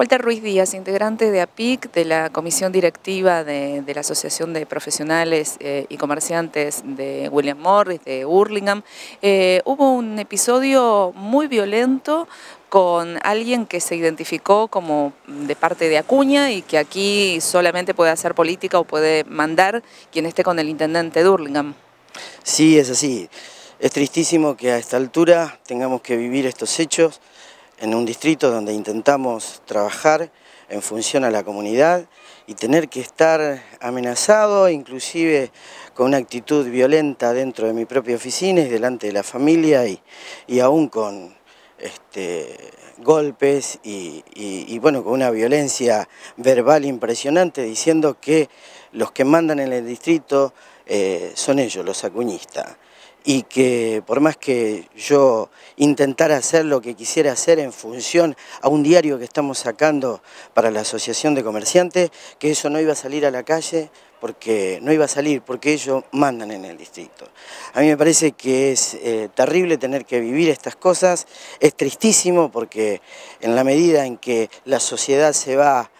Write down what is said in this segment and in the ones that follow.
Walter Ruiz Díaz, integrante de APIC, de la comisión directiva de, la Asociación de Profesionales eh, y Comerciantes de William Morris, de Hurlingham. Eh, hubo un episodio muy violento con alguien que se identificó como de parte de Acuña y que aquí solamente puede hacer política o puede mandar quien esté con el intendente de Hurlingham. Sí, es así. Es tristísimo que a esta altura tengamos que vivir estos hechos en un distrito donde intentamos trabajar en función a la comunidad y tener que estar amenazado, inclusive con una actitud violenta dentro de mi propia oficina y delante de la familia y, aún con este, golpes y, bueno, con una violencia verbal impresionante diciendo que los que mandan en el distrito eh, son ellos, los acuñistas y que por más que yo intentara hacer lo que quisiera hacer en función a un diario que estamos sacando para la Asociación de Comerciantes, que eso no iba a salir a la calle porque no iba a salir, porque ellos mandan en el distrito. A mí me parece que es eh, terrible tener que vivir estas cosas, es tristísimo porque en la medida en que la sociedad se va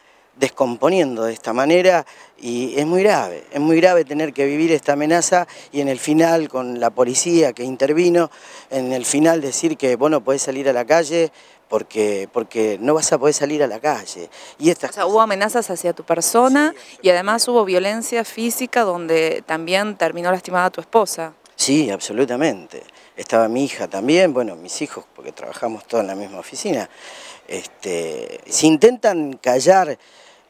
descomponiendo de esta manera y es muy grave, es muy grave tener que vivir esta amenaza y en el final con la policía que intervino, en el final decir que bueno no podés salir a la calle porque, porque no vas a poder salir a la calle. Y hubo amenazas hacia tu persona y además hubo violencia física donde también terminó lastimada tu esposa. Sí, absolutamente. Estaba mi hija también, bueno, mis hijos, porque trabajamos todos en la misma oficina. Este, si intentan callar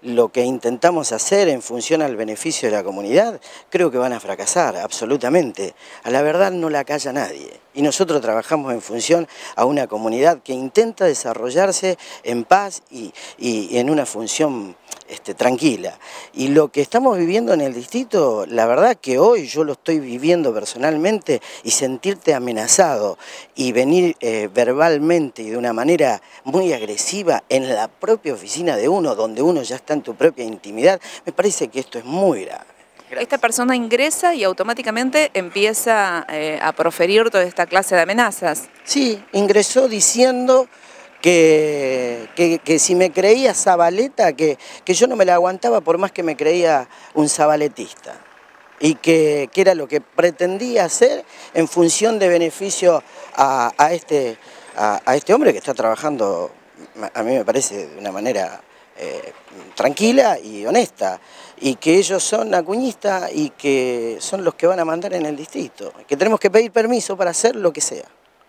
lo que intentamos hacer en función al beneficio de la comunidad, creo que van a fracasar, absolutamente. A la verdad no la calla nadie. Y nosotros trabajamos en función a una comunidad que intenta desarrollarse en paz y, y en una función este, tranquila. Y lo que estamos viviendo en el distrito, la verdad que hoy yo lo estoy viviendo personalmente y sentirte amenazado y venir eh, verbalmente y de una manera muy agresiva en la propia oficina de uno, donde uno ya está en tu propia intimidad, me parece que esto es muy grave. Esta persona ingresa y automáticamente empieza eh, a proferir toda esta clase de amenazas. Sí, ingresó diciendo que que, si me creía Zabaleta, que, yo no me la aguantaba por más que me creía un zabaletista y que, era lo que pretendía hacer en función de beneficio a, este, a, este hombre que está trabajando, a mí me parece, de una manera eh, tranquila y honesta, y que ellos son acuñistas y que son los que van a mandar en el distrito, que tenemos que pedir permiso para hacer lo que sea.